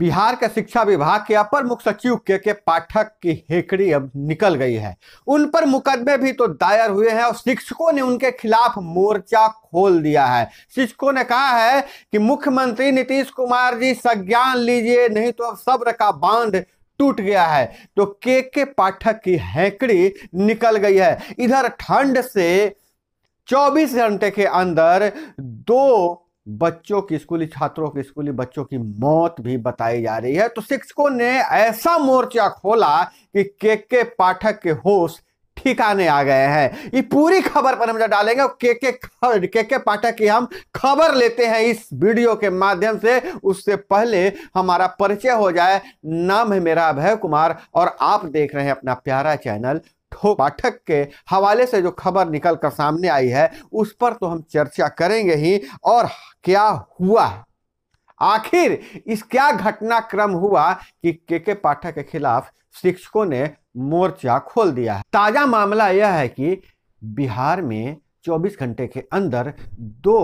बिहार के शिक्षा विभाग के अपर मुख्य सचिव के के पाठक की हेकड़ी अब निकल गई है उन पर मुकदमे भी तो दायर हुए हैं और शिक्षकों ने उनके खिलाफ मोर्चा खोल दिया है शिक्षकों ने कहा है कि मुख्यमंत्री नीतीश कुमार जी संज्ञान लीजिए नहीं तो अब सब्र का बांध टूट गया है तो के के पाठक की हेकड़ी निकल गई है इधर ठंड से 24 घंटे के अंदर दो बच्चों की स्कूली छात्रों की स्कूली बच्चों की मौत भी बताई जा रही है तो शिक्षकों ने ऐसा मोर्चा खोला कि के के पाठक के होश ठिकाने आ गए हैं ये पूरी खबर पर हम जब डालेंगे के के के के पाठक की हम खबर लेते हैं इस वीडियो के माध्यम से उससे पहले हमारा परिचय हो जाए नाम है मेरा अभय कुमार और आप देख रहे हैं अपना प्यारा चैनल पाठक के हवाले से जो खबर निकल कर सामने आई है उस पर तो हम चर्चा करेंगे ही और क्या हुआ आखिर इस क्या घटनाक्रम हुआ कि के के पाठक के खिलाफ शिक्षकों ने मोर्चा खोल दिया है ताज़ा मामला यह है कि बिहार में 24 घंटे के अंदर दो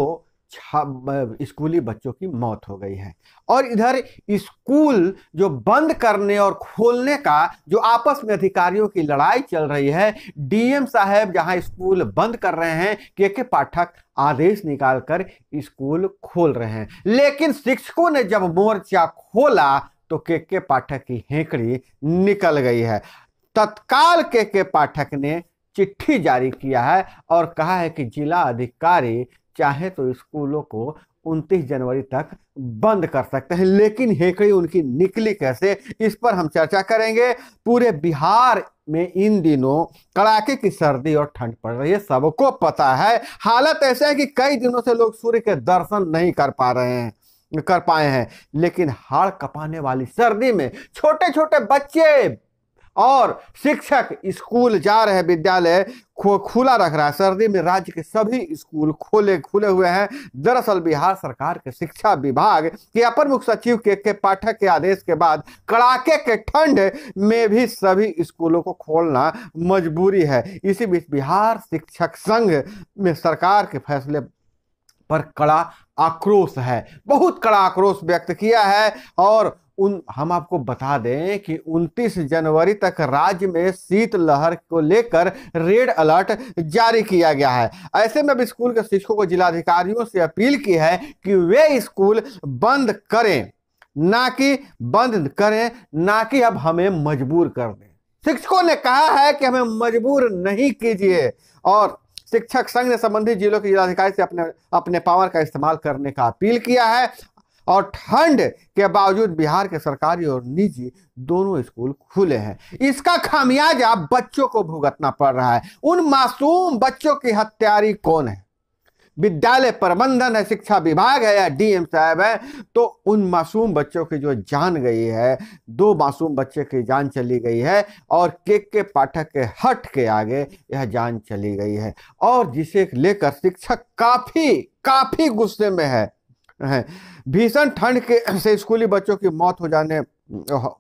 स्कूली बच्चों की मौत हो गई है और इधर स्कूल जो बंद करने और खोलने का जो आपस में अधिकारियों की लड़ाई चल रही है डीएम साहब जहां स्कूल बंद कर रहे हैं के के पाठक आदेश निकालकर स्कूल खोल रहे हैं लेकिन शिक्षकों ने जब मोर्चा खोला तो के के पाठक की हेंकड़ी निकल गई है तत्काल के के पाठक ने चिट्ठी जारी किया है और कहा है कि जिला अधिकारी चाहे तो स्कूलों को 29 जनवरी तक बंद कर सकते हैं लेकिन हेकड़ी उनकी निकली कैसे इस पर हम चर्चा करेंगे पूरे बिहार में इन दिनों कड़ाके की सर्दी और ठंड पड़ रही है सबको पता है हालत ऐसे है कि कई दिनों से लोग सूर्य के दर्शन नहीं कर पा रहे हैं कर पाए हैं लेकिन हाड़ कपाने वाली सर्दी में छोटे छोटे बच्चे और शिक्षक स्कूल जा रहे विद्यालय खो खुला रख रहा है सर्दी में राज्य के सभी स्कूल खोले खुले हुए हैं दरअसल बिहार सरकार के शिक्षा विभाग के अपर मुख्य सचिव के के पाठक के आदेश के बाद कड़ाके के ठंड में भी सभी स्कूलों को खोलना मजबूरी है इसी बीच बिहार शिक्षक संघ में सरकार के फैसले पर कड़ा आक्रोश है बहुत कड़ा आक्रोश व्यक्त किया है और उन हम आपको बता दें कि 29 जनवरी तक राज्य में शीत लहर को लेकर रेड अलर्ट जारी किया गया है ऐसे में अब स्कूल के शिक्षकों को जिलाधिकारियों से अपील की है कि वे स्कूल बंद करें ना कि बंद करें ना कि अब हमें मजबूर कर दें शिक्षकों ने कहा है कि हमें मजबूर नहीं कीजिए और शिक्षक संघ ने संबंधित जिलों के जिलाधिकारी से अपने अपने पावर का इस्तेमाल करने का अपील किया है और ठंड के बावजूद बिहार के सरकारी और निजी दोनों स्कूल खुले हैं इसका खामियाजा बच्चों को भुगतना पड़ रहा है उन मासूम बच्चों की हत्यारी कौन है विद्यालय प्रबंधन है शिक्षा विभाग है या डीएम साहब है तो उन मासूम बच्चों की जो जान गई है दो मासूम बच्चे की जान चली गई है और केक के पाठक के हट के आगे यह जान चली गई है और जिसे लेकर शिक्षक काफ़ी काफ़ी गुस्से में है है भीषण ठंड के से स्कूली बच्चों की मौत हो जाने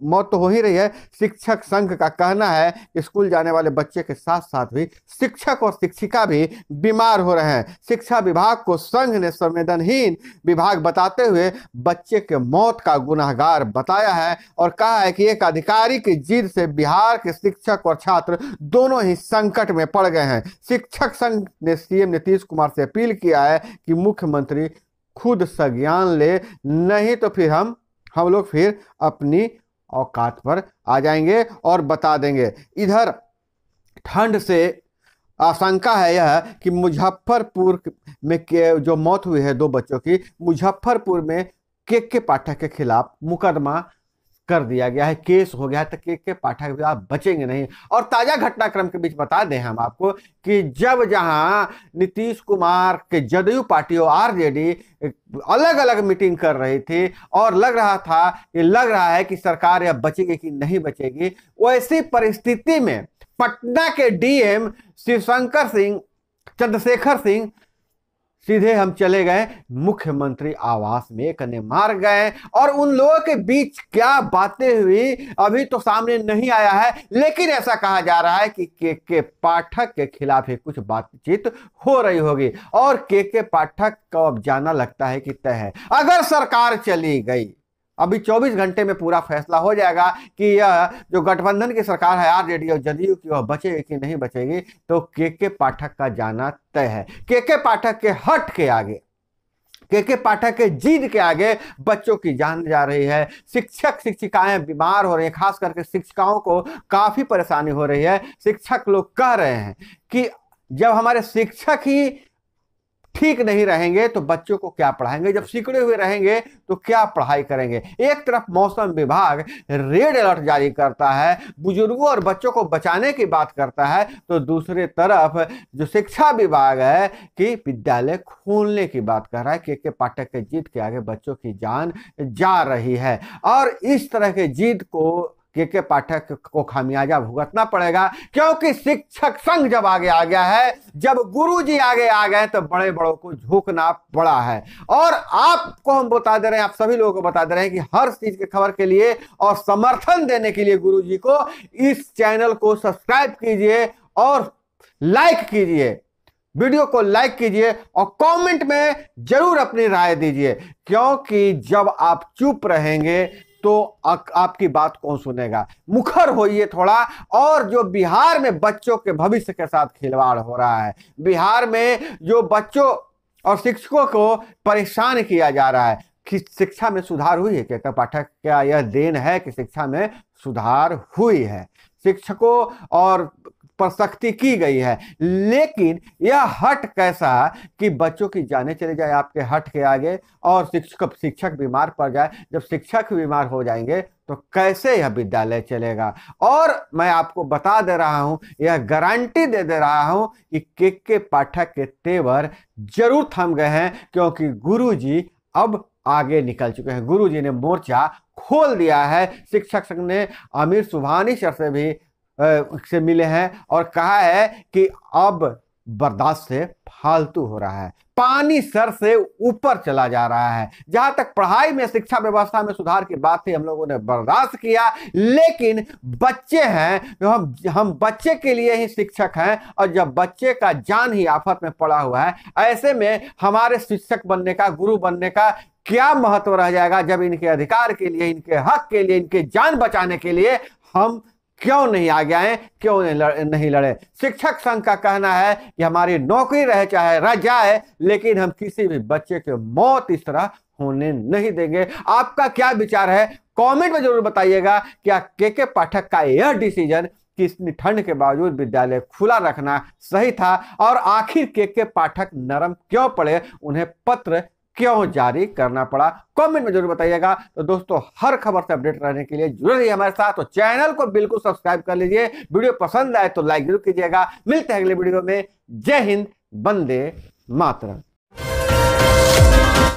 मौत तो हो ही रही है शिक्षक संघ का कहना है कि स्कूल जाने वाले बच्चे के साथ साथ भी शिक्षक और शिक्षिका भी बीमार हो रहे हैं शिक्षा विभाग को संघ ने संवेदनहीन विभाग बताते हुए बच्चे के मौत का गुनाहगार बताया है और कहा है कि एक अधिकारी की जिद से बिहार के शिक्षक और छात्र दोनों ही संकट में पड़ गए हैं शिक्षक संघ ने सीएम नीतीश कुमार से अपील किया है कि मुख्यमंत्री खुद संज्ञान ले नहीं तो फिर हम हम लोग फिर अपनी औकात पर आ जाएंगे और बता देंगे इधर ठंड से आशंका है यह कि मुजफ्फरपुर में के जो मौत हुई है दो बच्चों की मुजफ्फरपुर में के के पाठक के खिलाफ मुकदमा कर दिया गया है केस हो गया है तो केस के पाठक आप बचेंगे नहीं और ताज़ा घटनाक्रम के बीच बता दें हम आपको कि जब जहां नीतीश कुमार के जदयू पार्टी और आरजेडी अलग अलग मीटिंग कर रही थी और लग रहा था कि लग रहा है कि सरकार यह बचेगी कि नहीं बचेगी वैसी परिस्थिति में पटना के डीएम शिवशंकर सिंह चंद्रशेखर सिंह सीधे हम चले गए मुख्यमंत्री आवास में कने मार गए और उन लोगों के बीच क्या बातें हुई अभी तो सामने नहीं आया है लेकिन ऐसा कहा जा रहा है कि के के पाठक के खिलाफ ही कुछ बातचीत हो रही होगी और के के पाठक को अब जाना लगता है कि तय है अगर सरकार चली गई अभी 24 घंटे में पूरा फैसला हो जाएगा कि यह जो गठबंधन की सरकार है आरजेडी और जदयू की वह बचेगी कि नहीं बचेगी तो के के पाठक का जाना तय है के के पाठक के हट के आगे के के पाठक के जीत के आगे बच्चों की जान जा रही है शिक्षक शिक्षिकाएं बीमार हो रही हैं खास करके शिक्षिकाओं को काफ़ी परेशानी हो रही है शिक्षक लोग कह रहे हैं कि जब हमारे शिक्षक ही ठीक नहीं रहेंगे तो बच्चों को क्या पढ़ाएंगे जब सिकड़े हुए रहेंगे तो क्या पढ़ाई करेंगे एक तरफ मौसम विभाग रेड अलर्ट जारी करता है बुजुर्गों और बच्चों को बचाने की बात करता है तो दूसरे तरफ जो शिक्षा विभाग है कि विद्यालय खोलने की बात कर रहा है कि के पाठक के जीत के आगे बच्चों की जान जा रही है और इस तरह के जीत को के के पाठक को खामियाजा भुगतना पड़ेगा क्योंकि शिक्षक संघ जब आगे आ गया है जब गुरु जी आगे आ गए तो बड़े बड़ों को झुकना पड़ा है और आपको हम बता दे रहे हैं आप सभी लोगों को बता दे रहे हैं कि हर चीज के खबर के लिए और समर्थन देने के लिए गुरु जी को इस चैनल को सब्सक्राइब कीजिए और लाइक कीजिए वीडियो को लाइक कीजिए और कमेंट में जरूर अपनी राय दीजिए क्योंकि जब आप चुप रहेंगे तो आ, आपकी बात कौन सुनेगा मुखर होइए थोड़ा और जो बिहार में बच्चों के भविष्य के साथ खिलवाड़ हो रहा है बिहार में जो बच्चों और शिक्षकों को परेशान किया जा रहा है कि शिक्षा में सुधार हुई है क्या पाठक क्या यह देन है कि शिक्षा में सुधार हुई है शिक्षकों और प्रसक्ति की गई है लेकिन यह हट कैसा कि बच्चों की जाने चले जाए आपके हट के आगे और शिक्षक शिक्षक बीमार पड़ जाए जब शिक्षक बीमार हो जाएंगे तो कैसे यह विद्यालय चलेगा और मैं आपको बता दे रहा हूं यह गारंटी दे दे रहा हूं कि के के पाठक के तेवर जरूर थम गए हैं क्योंकि गुरुजी अब आगे निकल चुके हैं गुरुजी ने मोर्चा खोल दिया है शिक्षक संघ ने आमिर सुबहानी सर से भी से मिले हैं और कहा है कि अब बर्दाश्त से फालतू हो रहा है पानी सर से ऊपर चला जा रहा है जहां तक पढ़ाई में शिक्षा व्यवस्था में सुधार की बात थी हम लोगों ने बर्दाश्त किया लेकिन बच्चे हैं जो हम हम बच्चे के लिए ही शिक्षक हैं और जब बच्चे का जान ही आफत में पड़ा हुआ है ऐसे में हमारे शिक्षक बनने का गुरु बनने का क्या महत्व रह जाएगा जब इनके अधिकार के लिए इनके हक के लिए इनके जान बचाने के लिए हम क्यों नहीं आगे आए क्यों नहीं लड़े नहीं लड़े शिक्षक संघ का कहना है कि हमारी नौकरी रह चाहे रह जाए लेकिन हम किसी भी बच्चे के मौत इस तरह होने नहीं देंगे आपका क्या विचार है कमेंट में जरूर बताइएगा क्या के के पाठक का यह डिसीजन कि इतनी ठंड के बावजूद विद्यालय खुला रखना सही था और आखिर के के पाठक नरम क्यों पड़े उन्हें पत्र क्यों जारी करना पड़ा कमेंट में जरूर बताइएगा तो दोस्तों हर खबर से अपडेट रहने के लिए जुड़े रहिए हमारे साथ तो चैनल को बिल्कुल सब्सक्राइब कर लीजिए वीडियो पसंद आए तो लाइक जरूर कीजिएगा मिलते हैं अगले वीडियो में जय हिंद बंदे मातरम